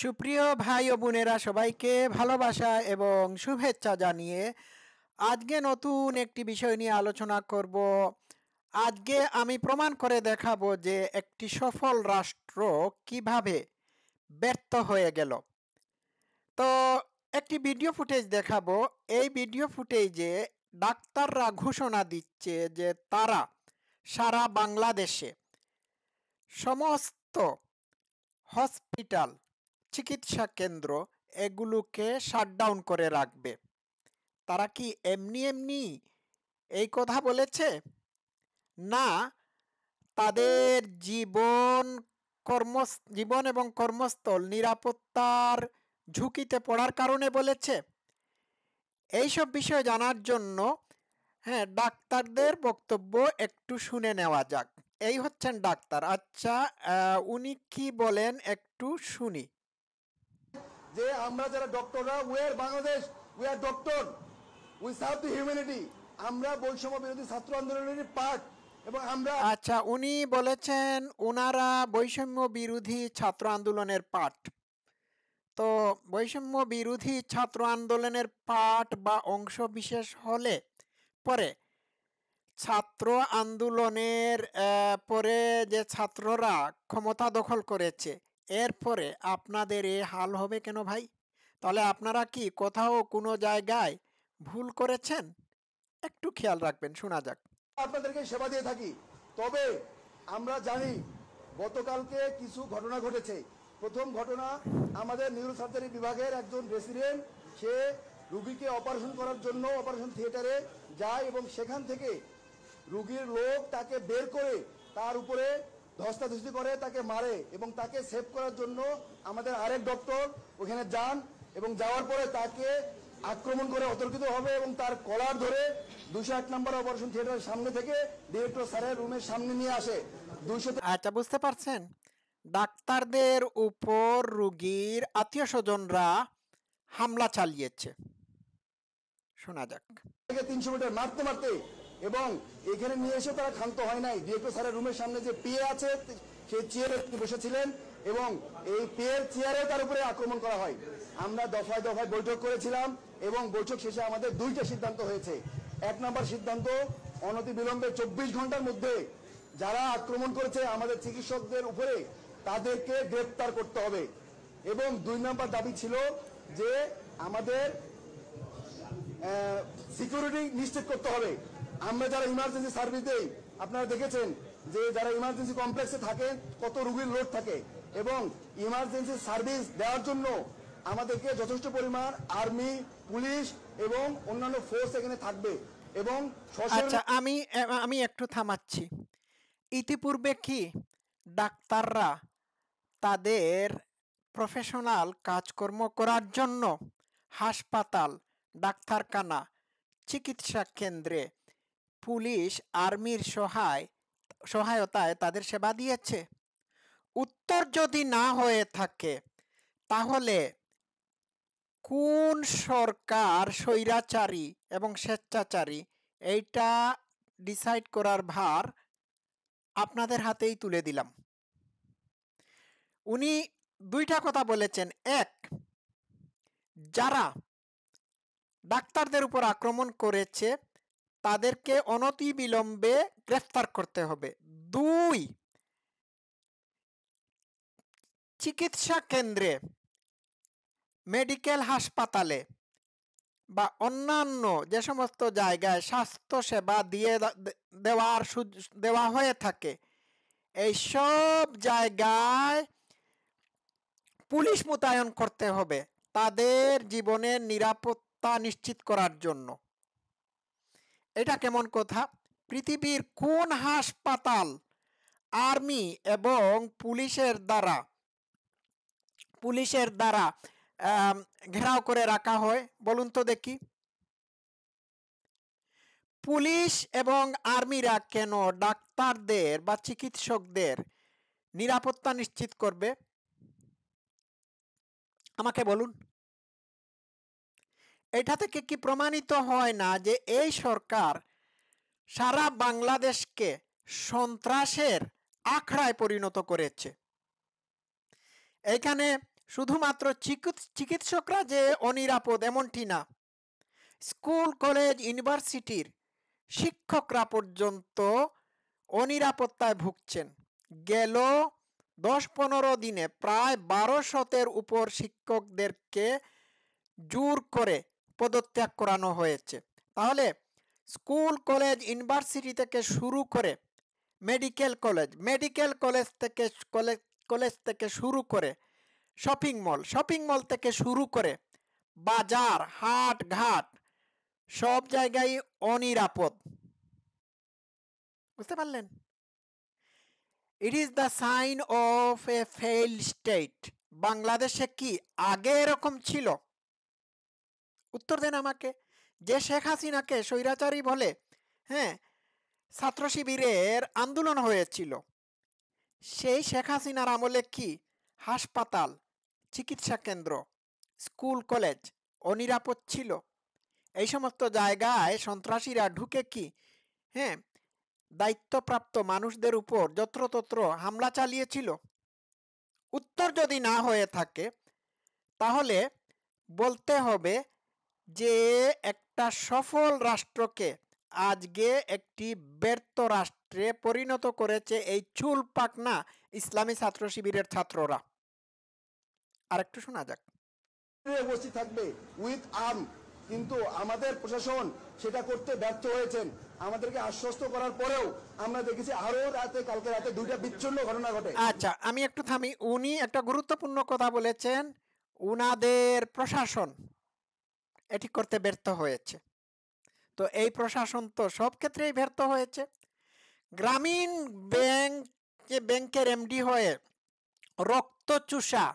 সুপ্রিয় ভাই ও বোনেরা সবাইকে ভালোবাসা এবং শুভেচ্ছা জানিয়ে আজকে নতুন একটি বিষয় নিয়ে আলোচনা করব আজকে আমি প্রমাণ করে দেখাবো যে একটি সফল রাষ্ট্র কিভাবে ব্যর্থ হয়ে গেল তো একটি ভিডিও ফুটেজ দেখাবো এই ভিডিও ফুটেজে ডাক্তাররা ঘোষণা দিচ্ছে যে তারা সারা বাংলাদেশে সমস্ত হসপিটাল চিকিৎসা কেন্দ্র এগুলোকে শাটডাউন করে রাখবে তারা কি এমনি এমনি এই কথা বলেছে না তাদের জীবন কর্ম জীবন এবং কর্মস্থল নিরাপত্তার ঝুঁকিতে পড়ার কারণে বলেছে এইসব বিষয় জানার জন্য হ্যাঁ ডাক্তারদের বক্তব্য একটু শুনে নেওয়া যাক এই হচ্ছেন ডাক্তার আচ্ছা উনি কি বলেন একটু শুনি যে আমরা যারা ডক্টররা আর Bangladesh we are doctor we serve the humanity আমরা বৈষম্য বিরোধী ছাত্র আন্দোলনের পার্ট এবং আমরা আচ্ছা উনি বলেছেন ওনারা বৈষম্য বিরোধী ছাত্র আন্দোলনের পার্ট তো বৈষম্য বিরোধী ছাত্র আন্দোলনের পাঠ বা অংশ বিশেষ হলে পরে ছাত্র আন্দোলনের পরে যে ছাত্ররা ক্ষমতা দখল করেছে এরপরে আপনাদের এ হাল হবে কেন ভাই তাহলে আপনারা কি কোথাও কোনো জায়গায় ভুল করেছেন একটু খেয়াল রাখবেন শোনা যাক আপনাদেরকে সেবা দিয়ে থাকি তবে আমরা জানি গতকালকে কিছু ঘটনা ঘটেছে প্রথম ঘটনা আমাদের নিউরো সার্জারি বিভাগের একজন রেসিডেন্ট সে রুগীকে অপারেশন করার জন্য অপারেশন থিয়েটারে যায় এবং সেখান থেকে রুগীর লোক তাকে বের করে তার উপরে ধস্তাধস্তি করে তাকে মারে এবং তাকে সেভ করার জন্য আমাদের আরেক ডক্টর ওখানে যান এবং যাওয়ার পরে তাকে আক্রমণ করে অতর্কিত হবে এবং তার কলার ধরে দুশো আট নম্বর অপারেশন থিয়েটারের সামনে থেকে ডিরেক্টর স্যারের রুমের সামনে নিয়ে আসে দুশো আচ্ছা বুঝতে পারছেন ডাক্তারদের উপর রুগীর আত্মীয় স্বজনরা হামলা চালিয়েছে শোনা যাক তিনশো মিটার মারতে মারতে এবং এখানে নিয়ে এসে তারা ক্ষান্ত হয় নাই ডিএফও স্যারের রুমের সামনে যে পেয়ে আছে সেই চেয়ারে তিনি বসেছিলেন এবং এই পেয়ের চেয়ারে তার উপরে আক্রমণ করা হয় আমরা দফায় দফায় বৈঠক করেছিলাম এবং বৈঠক শেষে আমাদের দুইটা সিদ্ধান্ত হয়েছে এক নম্বর সিদ্ধান্ত অনতিবিলম্বে চব্বিশ ঘন্টার মধ্যে যারা আক্রমণ করেছে আমাদের চিকিৎসকদের উপরে তাদেরকে গ্রেপ্তার করতে হবে এবং দুই নম্বর দাবি ছিল যে আমাদের সিকিউরিটি নিশ্চিত করতে হবে আমরা যারা ইমার্জেন্সি সার্ভিস দেই আপনারা দেখেছেন যে যারা ইমার্জেন্সি কমপ্লেক্সে থাকে কত রুগীর লোড থাকে এবং ইমার্জেন্সি সার্ভিস দেওয়ার জন্য আমাদেরকে যথেষ্ট পরিমাণ আর্মি পুলিশ এবং অন্যান্য ফোর্স এখানে থাকবে এবং আচ্ছা আমি আমি একটু থামাচ্ছি ইতিপূর্বে কি ডাক্তাররা তাদের প্রফেশনাল কাজকর্ম করার জন্য হাসপাতাল ডাক্তারখানা চিকিৎসা কেন্দ্রে পুলিশ আর্মির সহায় সহায়তায় তাদের সেবা দিয়েছে উত্তর যদি না হয়ে থাকে তাহলে কোন সরকার স্বৈরাচারী এবং স্বেচ্ছাচারী এইটা ডিসাইড করার ভার আপনাদের হাতেই তুলে দিলাম উনি দুইটা কথা বলেছেন এক যারা ডাক্তারদের উপর আক্রমণ করেছে তাদেরকে অনতি বিলম্বে গ্রেফতার করতে হবে দুই চিকিৎসা কেন্দ্রে মেডিকেল হাসপাতালে বা অন্যান্য যে সমস্ত জায়গায় স্বাস্থ্যসেবা দিয়ে দেওয়ার দেওয়া হয়ে থাকে এই সব জায়গায় পুলিশ মোতায়েন করতে হবে তাদের জীবনের নিরাপত্তা নিশ্চিত করার জন্য এটা কেমন কথা পৃথিবীর কোন হাসপাতাল আর্মি এবং পুলিশের দ্বারা পুলিশের দ্বারা ঘেরাও করে রাখা হয় বলুন তো দেখি পুলিশ এবং আর্মিরা কেন ডাক্তারদের বা চিকিৎসকদের নিরাপত্তা নিশ্চিত করবে আমাকে বলুন এটা থেকে কি প্রমাণিত হয় না যে এই সরকার সারা বাংলাদেশকে সন্ত্রাসের আখড়ায় পরিণত করেছে এখানে শুধুমাত্র চিকিৎসকরা যে অনিরাপদ এমনটি না স্কুল কলেজ ইউনিভার্সিটির শিক্ষকরা পর্যন্ত অনিরাপত্তায় ভুগছেন গেল দশ পনেরো দিনে প্রায় বারো শতের উপর শিক্ষকদেরকে জোর করে পদত্যাগ করানো হয়েছে তাহলে স্কুল কলেজ ইউনিভার্সিটি থেকে শুরু করে মেডিকেল কলেজ মেডিকেল কলেজ থেকে কলেজ কলেজ থেকে শুরু করে শপিং মল শপিং মল থেকে শুরু করে বাজার হাট ঘাট সব জায়গায় অনিরাপদ বুঝতে পারলেন it is the sign of a fail state বাংলাদেশে কি আগে এরকম ছিল উত্তর দেন আমাকে যে শেখ হাসিনাকে স্বৈরাচারী বলে হ্যাঁ ছাত্র শিবিরের আন্দোলন হয়েছিল সেই শেখ হাসিনার আমলে কি হাসপাতাল চিকিৎসা কেন্দ্র স্কুল কলেজ অনিরাপদ ছিল এই সমস্ত জায়গায় সন্ত্রাসীরা ঢুকে কি হ্যাঁ দায়িত্বপ্রাপ্ত মানুষদের উপর যত্রতত্র হামলা চালিয়েছিল উত্তর যদি না হয়ে থাকে তাহলে বলতে হবে যে একটা সফল রাষ্ট্রকে আজকে একটি ব্যর্থ রাষ্ট্রে পরিণত করেছে এই চুল পাকনা ইসলামী ছাত্র শিবিরের ছাত্ররা একটু শোনা যাক উপস্থিত থাকবে উইথ আর্ম কিন্তু আমাদের প্রশাসন সেটা করতে ব্যর্থ হয়েছেন আমাদেরকে আশ্বস্ত করার পরেও আমরা দেখেছি আরো রাতে কালকে রাতে দুইটা বিচ্ছিন্ন ঘটনা ঘটে আচ্ছা আমি একটু থামি উনি একটা গুরুত্বপূর্ণ কথা বলেছেন উনাদের প্রশাসন এটি করতে ব্যর্থ হয়েছে তো এই প্রশাসন তো সব ক্ষেত্রেই ব্যর্থ হয়েছে গ্রামীণ ব্যাংক ব্যাংকের এমডি হয়ে চুষা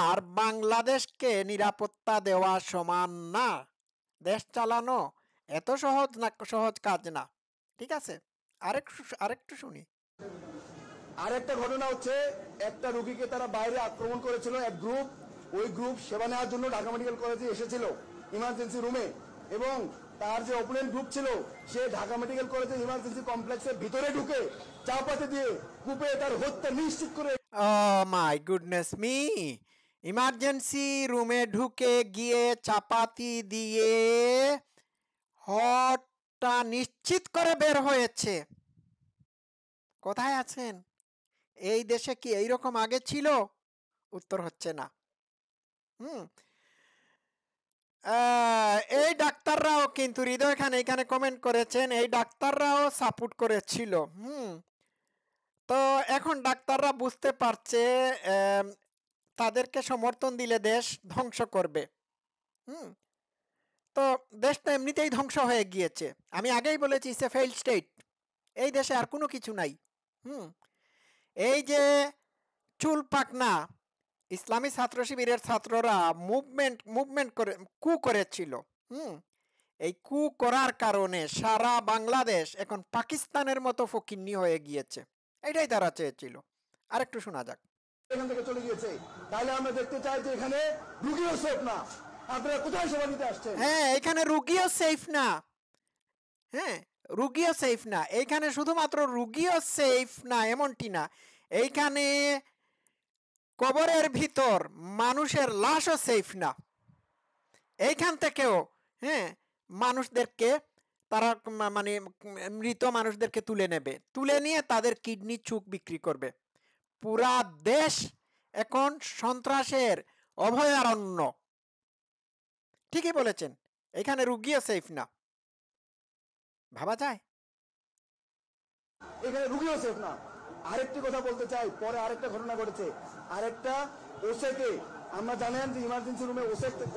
আর বাংলাদেশকে নিরাপত্তা দেওয়া সমান না দেশ চালানো এত সহজ না সহজ কাজ না ঠিক আছে আরেক আরেকটু শুনি আরেকটা ঘটনা হচ্ছে একটা রুগীকে তারা বাইরে আক্রমণ করেছিল এক গ্রুপ ওই গ্রুপ সেবা নেওয়ার জন্য ঢাকা মেডিকেল কলেজে এসেছিল ইমার্জেন্সি রুমে এবং তার যে অপোনেন্ট গ্রুপ ছিল সে ঢাকা মেডিকেল কলেজের ইমার্জেন্সি কমপ্লেক্সের ভিতরে ঢুকে চাপাতে দিয়ে কূপে তার হত্যা নিশ্চিত করে ও মাই গুডনেস মি ইমার্জেন্সি রুমে ঢুকে গিয়ে চাপাতি দিয়ে হটটা নিশ্চিত করে বের হয়েছে কোথায় আছেন এই দেশে কি এইরকম আগে ছিল উত্তর হচ্ছে না হুম এই ডাক্তাররাও কিন্তু হৃদয় খান এখানে কমেন্ট করেছেন এই ডাক্তাররাও সাপোর্ট করেছিল হুম তো এখন ডাক্তাররা বুঝতে পারছে তাদেরকে সমর্থন দিলে দেশ ধ্বংস করবে হুম তো দেশটা এমনিতেই ধ্বংস হয়ে গিয়েছে আমি আগেই বলেছি সে ফেইল স্টেট এই দেশে আর কোনো কিছু নাই হুম এই যে চুল পাকনা ইসলামী ছাত্র শিবিরের ছাত্ররা মুভমেন্ট মুভমেন্ট করে কু করেছিল হুম এই কু করার কারণে সারা বাংলাদেশ এখন পাকিস্তানের মতো ফকিন্নি হয়ে গিয়েছে এটাই তারা চেয়েছিল আর একটু শোনা যাক এখান থেকে চলে গিয়েছে তাহলে আমরা দেখতে চাই যে এখানে রুগীও সেফ না আপনারা কোথায় সেবা নিতে আসছেন হ্যাঁ এখানে রুগীও সেফ না হ্যাঁ রুগীও সেফ না এইখানে শুধুমাত্র রুগীও সেফ না এমনটি না এইখানে কবরের ভিতর মানুষের লাশও সেফ না এইখান থেকেও হ্যাঁ মানুষদেরকে তারা মানে মৃত মানুষদেরকে তুলে নেবে তুলে নিয়ে তাদের কিডনি চুক বিক্রি করবে পুরা দেশ এখন সন্ত্রাসের অভয়ারণ্য ঠিকই বলেছেন এখানে রুগীও সেফ না ভাবা যায় এখানে রুগীও সেফ না আরেকটি কথা বলতে চাই পরে আরেকটা ঘটনা ঘটেছে আরেকটা ওসেকে আমরা জানেন যে ইমার্জেন্সি রুমে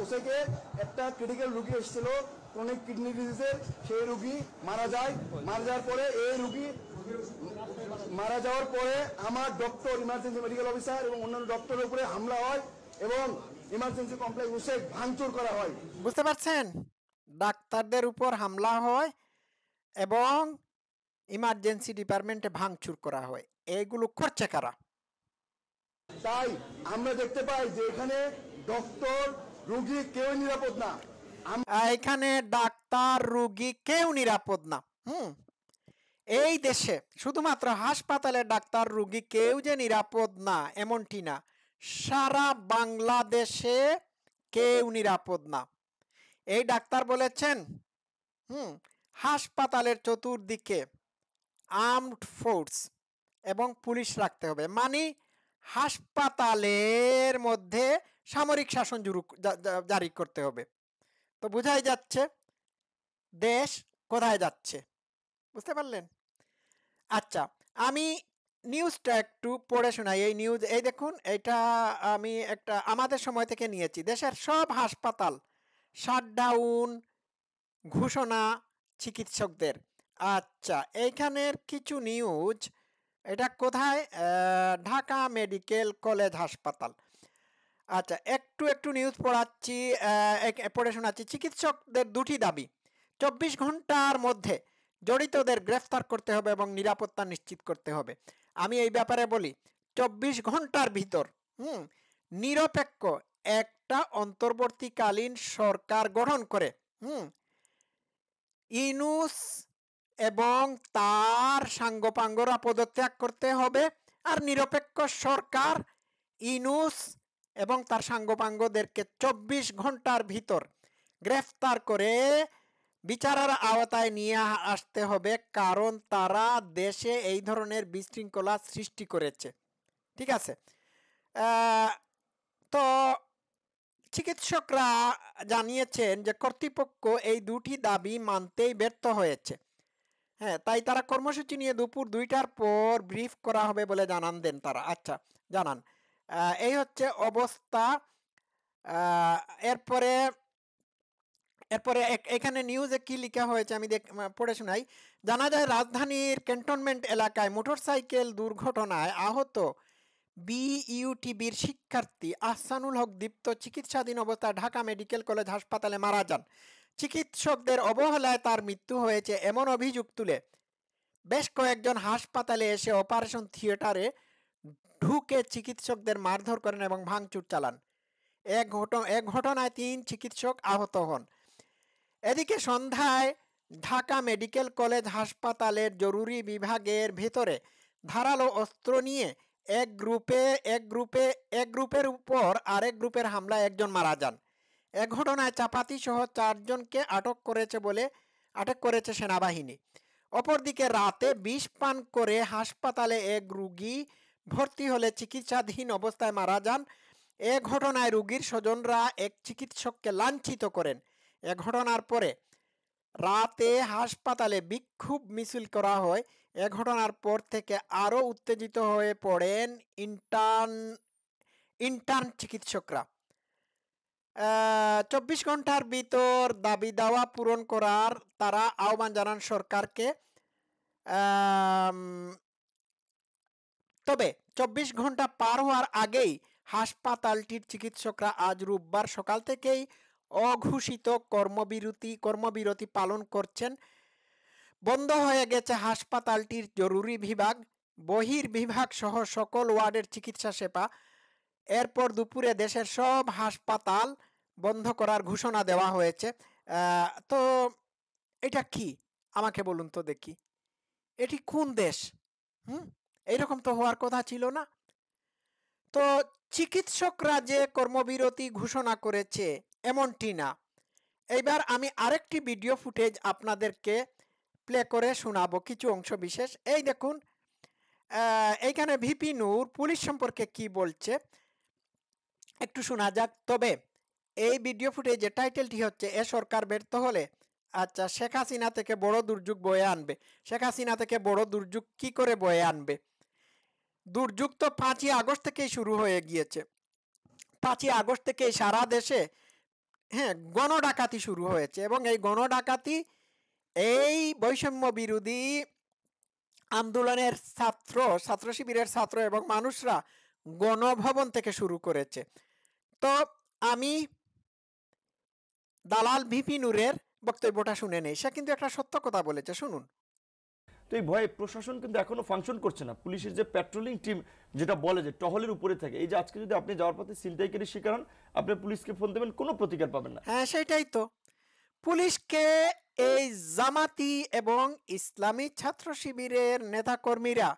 ওসেকে একটা ক্রিটিক্যাল রুগী এসেছিল ক্রনিক কিডনি ডিজিজের সেই রুগী মারা যায় মারা যাওয়ার পরে এই রুগী মারা যাওয়ার পরে আমার ডক্টর ইমার্জেন্সি মেডিকেল অফিসার এবং অন্যান্য ডক্টরের উপরে হামলা হয় এবং ইমার্জেন্সি কমপ্লেক্স ওসেক ভাঙচুর করা হয় বুঝতে পারছেন ডাক্তারদের উপর হামলা হয় এবং ইমার্জেন্সি ডিপার্টমেন্টে ভাঙচুর করা হয় এগুলো করছে কারা তাই আমরা দেখতে পাই যে এখানে ডক্টর রুগী কেউ নিরাপদ না এখানে ডাক্তার রুগী কেউ নিরাপদ না হুম এই দেশে শুধুমাত্র হাসপাতালে ডাক্তার রুগী কেউ যে নিরাপদ না এমনটি না সারা বাংলাদেশে কেউ নিরাপদ না এই ডাক্তার বলেছেন হুম হাসপাতালের চতুর্দিকে আর্মড ফোর্স এবং পুলিশ রাখতে হবে মানে হাসপাতালের মধ্যে সামরিক শাসন জারি করতে হবে তো বোঝাই যাচ্ছে দেশ কোথায় যাচ্ছে বুঝতে পারলেন আচ্ছা আমি নিউজটা একটু পড়ে শোনাই এই নিউজ এই দেখুন এটা আমি একটা আমাদের সময় থেকে নিয়েছি দেশের সব হাসপাতাল শাটডাউন ঘোষণা চিকিৎসকদের আচ্ছা এইখানের কিছু নিউজ এটা কোথায় ঢাকা মেডিকেল কলেজ হাসপাতাল আচ্ছা একটু একটু নিউজ পড়াচ্ছি পড়ে শোনাচ্ছি চিকিৎসকদের দুটি দাবি চব্বিশ ঘন্টার মধ্যে জড়িতদের গ্রেফতার করতে হবে এবং নিরাপত্তা নিশ্চিত করতে হবে আমি এই ব্যাপারে বলি চব্বিশ ঘন্টার ভিতর হুম নিরপেক্ষ একটা অন্তর্বর্তীকালীন সরকার গঠন করে হুম ইনুস এবং তার সাঙ্গপাঙ্গরা পদত্যাগ করতে হবে আর নিরপেক্ষ সরকার ইনুস এবং তার সাঙ্গপাঙ্গদেরকে চব্বিশ ঘন্টার ভিতর গ্রেফতার করে বিচারের আওতায় নিয়ে আসতে হবে কারণ তারা দেশে এই ধরনের বিশৃঙ্খলা সৃষ্টি করেছে ঠিক আছে তো চিকিৎসকরা জানিয়েছেন যে কর্তৃপক্ষ এই দুটি দাবি মানতেই ব্যর্থ হয়েছে হ্যাঁ তাই তারা কর্মসূচি নিয়ে দুপুর দুইটার পর ব্রিফ করা হবে বলে জানান দেন তারা আচ্ছা জানান এই হচ্ছে অবস্থা এরপরে এরপরে এখানে নিউজে কি লেখা হয়েছে আমি দেখ পড়ে শোনাই জানা যায় রাজধানীর ক্যান্টনমেন্ট এলাকায় মোটরসাইকেল দুর্ঘটনায় আহত বিইউটিবির শিক্ষার্থী আহসানুল হক দীপ্ত চিকিৎসাধীন অবস্থায় ঢাকা মেডিকেল কলেজ হাসপাতালে মারা যান চিকিৎসকদের অবহেলায় তার মৃত্যু হয়েছে এমন অভিযোগ তুলে বেশ কয়েকজন হাসপাতালে এসে অপারেশন থিয়েটারে ঢুকে চিকিৎসকদের মারধর করেন এবং ভাঙচুর চালান এক ঘটনা এক ঘটনায় তিন চিকিৎসক আহত হন এদিকে সন্ধ্যায় ঢাকা মেডিকেল কলেজ হাসপাতালের জরুরি বিভাগের ভেতরে ধারালো অস্ত্র নিয়ে এক গ্রুপে এক গ্রুপে এক গ্রুপের উপর আরেক গ্রুপের হামলায় একজন মারা যান এ ঘটনায় চাপাতিসহ চারজনকে আটক করেছে বলে আটক করেছে সেনাবাহিনী অপরদিকে রাতে বিষ পান করে হাসপাতালে এক রুগী ভর্তি হলে চিকিৎসাধীন অবস্থায় মারা যান এ ঘটনায় রুগীর স্বজনরা এক চিকিৎসককে লাঞ্ছিত করেন এ ঘটনার পরে রাতে হাসপাতালে বিক্ষোভ মিছিল করা হয় এ ঘটনার পর থেকে আরও উত্তেজিত হয়ে পড়েন ইন্টার্ন ইন্টার্ন চিকিৎসকরা চব্বিশ ঘন্টার ভিতর দাবি দাওয়া পূরণ করার তারা আহ্বান জানান সরকারকে তবে চব্বিশ ঘন্টা পার হওয়ার আগেই হাসপাতালটির চিকিৎসকরা আজ রোববার সকাল থেকেই অঘোষিত কর্মবিরতি কর্মবিরতি পালন করছেন বন্ধ হয়ে গেছে হাসপাতালটির জরুরি বিভাগ বহির বিভাগ সহ সকল ওয়ার্ডের চিকিৎসা সেবা এরপর দুপুরে দেশের সব হাসপাতাল বন্ধ করার ঘোষণা দেওয়া হয়েছে তো এটা কি আমাকে বলুন তো দেখি এটি কোন দেশ হুম এইরকম তো হওয়ার কথা ছিল না তো চিকিৎসকরা যে কর্মবিরতি ঘোষণা করেছে এমনটি না এইবার আমি আরেকটি ভিডিও ফুটেজ আপনাদেরকে প্লে করে শোনাবো কিছু অংশ বিশেষ এই দেখুন এইখানে ভিপি নূর পুলিশ সম্পর্কে কি বলছে একটু শোনা যাক তবে এই ভিডিও ফুটেজে টাইটেলটি হচ্ছে এ সরকার ব্যর্থ হলে আচ্ছা শেখ হাসিনা থেকে বড় দুর্যোগ বয়ে আনবে শেখ হাসিনা থেকে বড় দুর্যোগ কি করে বয়ে আনবে দুর্যোগ তো পাঁচই আগস্ট থেকেই শুরু হয়ে গিয়েছে পাঁচই আগস্ট থেকেই সারা দেশে হ্যাঁ গণ ডাকাতি শুরু হয়েছে এবং এই গণ ডাকাতি এই বৈষম্য বিরোধী আন্দোলনের ছাত্র ছাত্র শিবিরের ছাত্র এবং মানুষরা গণভবন থেকে শুরু করেছে তো আমি দালাল ভিপি নূরের বক্তব্যটা শুনে নেই সে কিন্তু একটা সত্য কথা বলেছে শুনুন তো এই ভয়ে প্রশাসন কিন্তু এখনো ফাংশন করছে না পুলিশের যে প্যাট্রোলিং টিম যেটা বলে যে টহলের উপরে থাকে এই যে আজকে যদি আপনি যাওয়ার পথে সিলটাইকারি শিকার হন আপনি পুলিশকে ফোন দেবেন কোনো প্রতিকার পাবেন না হ্যাঁ সেটাই তো পুলিশকে এই জামাতি এবং ইসলামী ছাত্র শিবিরের নেতাকর্মীরা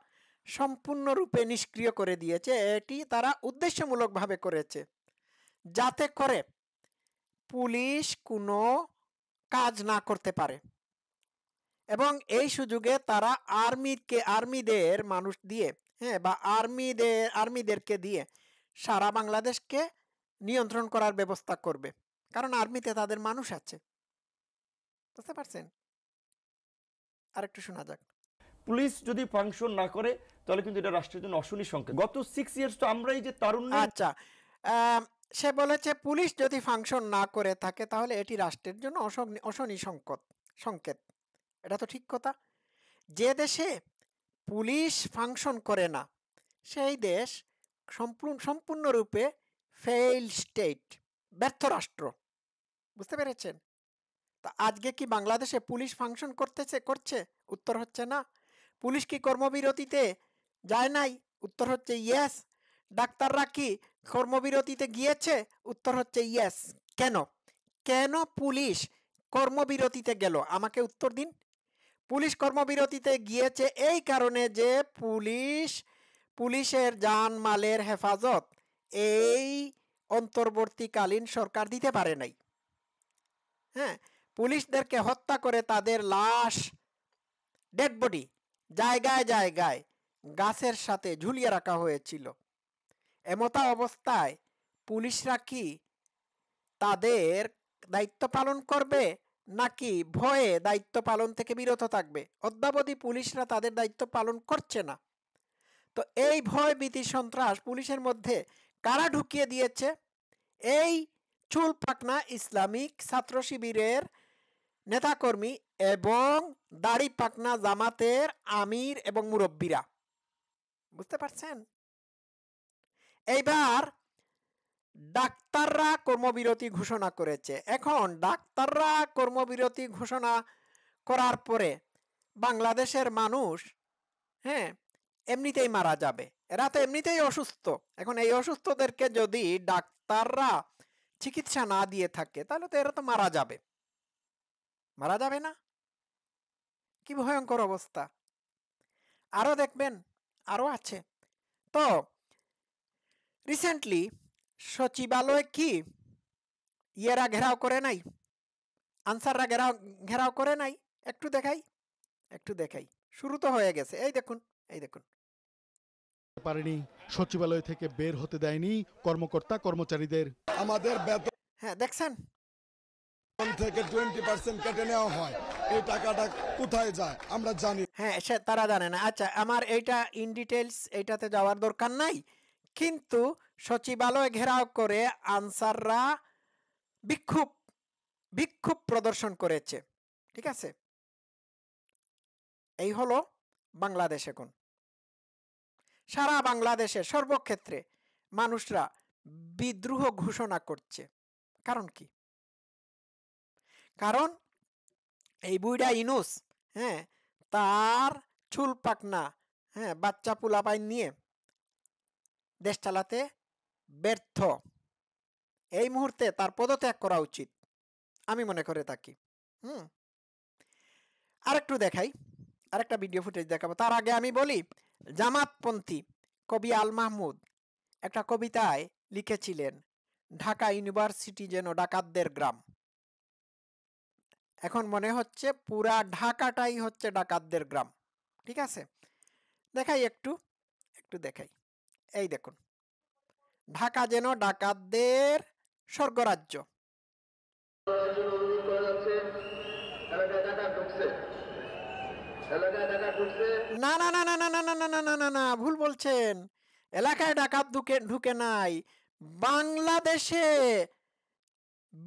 সম্পূর্ণরূপে নিষ্ক্রিয় করে দিয়েছে এটি তারা উদ্দেশ্যমূলকভাবে করেছে যাতে করে পুলিশ কোনো কাজ না করতে পারে এবং এই সুযোগে তারা আর্মিকে আর্মিদের মানুষ দিয়ে হ্যাঁ বা আর্মিদের আর্মিদেরকে দিয়ে সারা বাংলাদেশকে নিয়ন্ত্রণ করার ব্যবস্থা করবে কারণ আর্মিতে তাদের মানুষ আছে বুঝতে পারছেন আরেকটু শোনা যাক পুলিশ যদি ফাংশন না করে তাহলে কিন্তু এটা রাষ্ট্রের জন্য অশনি সংকেত গত সিক্স ইয়ার্স তো আমরাই যে তরুণ আচ্ছা সে বলেছে পুলিশ যদি ফাংশন না করে থাকে তাহলে এটি রাষ্ট্রের জন্য অশনি সংকট সংকেত এটা তো ঠিক কথা যে দেশে পুলিশ ফাংশন করে না সেই দেশ সম্পূর্ণ সম্পূর্ণরূপে ফেইল স্টেট ব্যর্থ রাষ্ট্র বুঝতে পেরেছেন তা আজকে কি বাংলাদেশে পুলিশ ফাংশন করতেছে করছে উত্তর হচ্ছে না পুলিশ কি কর্মবিরতিতে যায় নাই উত্তর হচ্ছে ইয়েস ডাক্তাররা কি কর্মবিরতিতে গিয়েছে উত্তর হচ্ছে ইয়েস কেন কেন পুলিশ কর্মবিরতিতে গেল আমাকে উত্তর দিন পুলিশ কর্মবিরতিতে গিয়েছে এই কারণে যে পুলিশ পুলিশের জানমালের হেফাজত এই অন্তর্বর্তীকালীন সরকার দিতে পারে নাই হ্যাঁ পুলিশদেরকে হত্যা করে তাদের লাশ ডেড বডি জায়গায় জায়গায় গাছের সাথে ঝুলিয়ে রাখা হয়েছিল এমতা অবস্থায় পুলিশরা কি তাদের দায়িত্ব পালন করবে নাকি ভয়ে দায়িত্ব পালন থেকে বিরত থাকবে অদ্যাবধি পুলিশরা তাদের দায়িত্ব পালন করছে না তো এই ভয় ভীতি সন্ত্রাস পুলিশের মধ্যে কারা ঢুকিয়ে দিয়েছে এই চুল পাকনা ইসলামিক ছাত্র শিবিরের নেতাকর্মী এবং দাড়ি পাকনা জামাতের আমির এবং মুরব্বীরা বুঝতে পারছেন এইবার ডাক্তাররা কর্মবিরতি ঘোষণা করেছে এখন ডাক্তাররা কর্মবিরতি ঘোষণা করার পরে বাংলাদেশের মানুষ হ্যাঁ এমনিতেই মারা যাবে এরা তো এমনিতেই অসুস্থ এখন এই অসুস্থদেরকে যদি ডাক্তাররা চিকিৎসা না দিয়ে থাকে তাহলে তো এরা তো মারা যাবে মারা যাবে না কি ভয়ঙ্কর অবস্থা আরও দেখবেন আরও আছে তো রিসেন্টলি সচিবালয় কি ইয়েরা ঘেরাও করে নাই আনসাররা ঘেরাও ঘেরাও করে নাই একটু দেখাই একটু দেখাই শুরু তো হয়ে গেছে এই দেখুন এই দেখুন পারেনি সচিবালয় থেকে বের হতে দেয়নি কর্মকর্তা কর্মচারীদের আমাদের বেতন হ্যাঁ দেখছেন থেকে টোয়েন্টি পার্সেন্ট কেটে নেওয়া হয় এই টাকাটা কোথায় যায় আমরা জানি হ্যাঁ সে তারা জানে না আচ্ছা আমার এইটা ইন ডিটেলস এইটাতে যাওয়ার দরকার নাই কিন্তু সচিবালয় ঘেরাও করে আনসাররা বিক্ষোভ বিক্ষোভ প্রদর্শন করেছে ঠিক আছে এই হলো বাংলাদেশ এখন সারা বাংলাদেশে সর্বক্ষেত্রে মানুষরা বিদ্রোহ ঘোষণা করছে কারণ কি কারণ এই বুইডা ইনুস হ্যাঁ তার চুল পাকনা হ্যাঁ বাচ্চা পোলাপাই নিয়ে দেশ চালাতে ব্যর্থ এই মুহূর্তে তার পদত্যাগ করা উচিত আমি মনে করে থাকি হুম আরেকটু দেখাই আরেকটা ভিডিও ফুটেজ দেখাবো তার আগে আমি বলি জামাতপন্থী কবি আল মাহমুদ একটা কবিতায় লিখেছিলেন ঢাকা ইউনিভার্সিটি যেন ডাকাতদের গ্রাম এখন মনে হচ্ছে পুরা ঢাকাটাই হচ্ছে ডাকাতদের গ্রাম ঠিক আছে দেখাই একটু একটু দেখাই এই দেখুন ঢাকা যেন ডাকাতদের স্বর্গরাজ্য না না না না না না না না না না না না ভুল বলছেন এলাকায় ডাকাত ঢুকে ঢুকে নাই বাংলাদেশে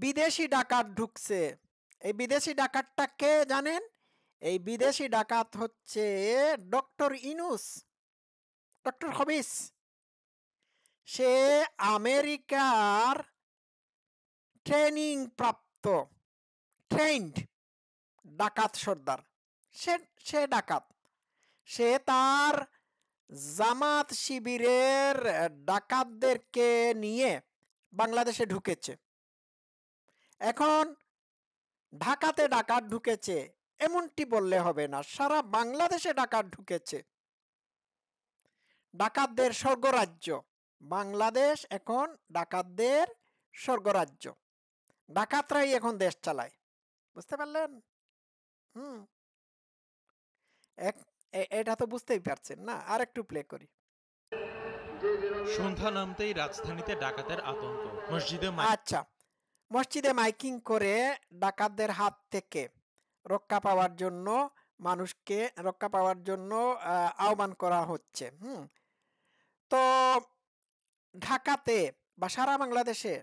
বিদেশি ডাকাত ঢুকছে এই বিদেশি ডাকাতটা কে জানেন এই বিদেশি ডাকাত হচ্ছে ডক্টর ইনুস ডক্টর হবিস সে আমেরিকার ট্রেনিং প্রাপ্ত ট্রেন্ড ডাকাত সর্দার সে সে ডাকাত সে তার জামাত শিবিরের ডাকাতদেরকে নিয়ে বাংলাদেশে ঢুকেছে এখন ঢাকাতে ডাকাত ঢুকেছে এমনটি বললে হবে না সারা বাংলাদেশে ডাকাত ঢুকেছে ডাকাতদের স্বর্গরাজ্য বাংলাদেশ এখন ডাকাতদের স্বর্গরাজ্য ডাকাতরাই এখন দেশ চালায় বুঝতে পারলেন হুম এটা তো বুঝতেই পারছেন না আর একটু প্লে করি সন্ধ্যা নামতেই রাজধানীতে ডাকাতের আতঙ্ক মসজিদে আচ্ছা মসজিদে মাইকিং করে ডাকাতদের হাত থেকে রক্ষা পাওয়ার জন্য মানুষকে রক্ষা পাওয়ার জন্য আহ্বান করা হচ্ছে হুম তো ঢাকাতে বা সারা বাংলাদেশে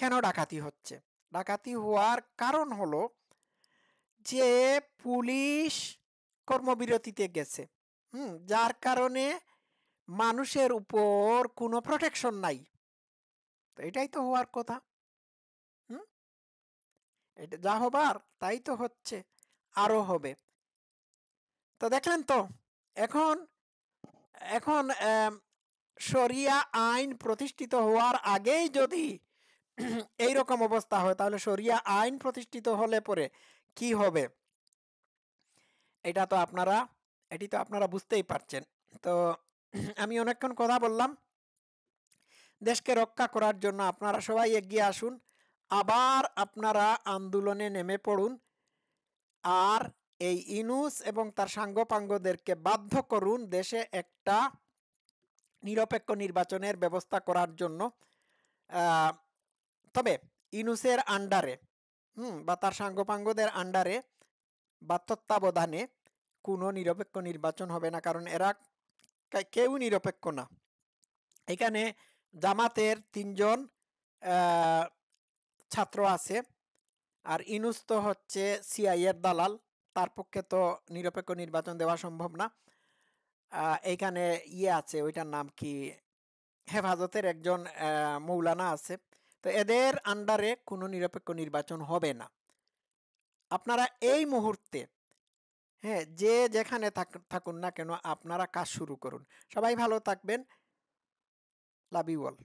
কেন ডাকাতি হচ্ছে ডাকাতি হওয়ার কারণ হলো যে পুলিশ কর্মবিরতিতে গেছে হুম যার কারণে মানুষের উপর কোনো প্রোটেকশন নাই তো এটাই তো হওয়ার কথা হুম এটা যা হবার তাই তো হচ্ছে আরও হবে তো দেখলেন তো এখন এখন শরিয়া আইন প্রতিষ্ঠিত হওয়ার আগেই যদি এই রকম অবস্থা হয় তাহলে শরিয়া আইন প্রতিষ্ঠিত হলে পরে কি হবে এটা তো আপনারা এটি তো আপনারা বুঝতেই পারছেন তো আমি অনেকক্ষণ কথা বললাম দেশকে রক্ষা করার জন্য আপনারা সবাই এগিয়ে আসুন আবার আপনারা আন্দোলনে নেমে পড়ুন আর এই ইনুস এবং তার সাঙ্গপাঙ্গদেরকে বাধ্য করুন দেশে একটা নিরপেক্ষ নির্বাচনের ব্যবস্থা করার জন্য তবে ইনুসের আন্ডারে হুম বা তার সাঙ্গপাঙ্গদের আন্ডারে বা তত্ত্বাবধানে কোনো নিরপেক্ষ নির্বাচন হবে না কারণ এরা কেউ নিরপেক্ষ না এখানে জামাতের তিনজন ছাত্র আছে আর ইনুস তো হচ্ছে সিআইয়ের দালাল তার পক্ষে তো নিরপেক্ষ নির্বাচন দেওয়া সম্ভব না এইখানে ইয়ে আছে ওইটার নাম কি হেফাজতের একজন মৌলানা আছে তো এদের আন্ডারে কোনো নিরপেক্ষ নির্বাচন হবে না আপনারা এই মুহূর্তে হ্যাঁ যে যেখানে থাকুন না কেন আপনারা কাজ শুরু করুন সবাই ভালো থাকবেন লাভ ইউ অল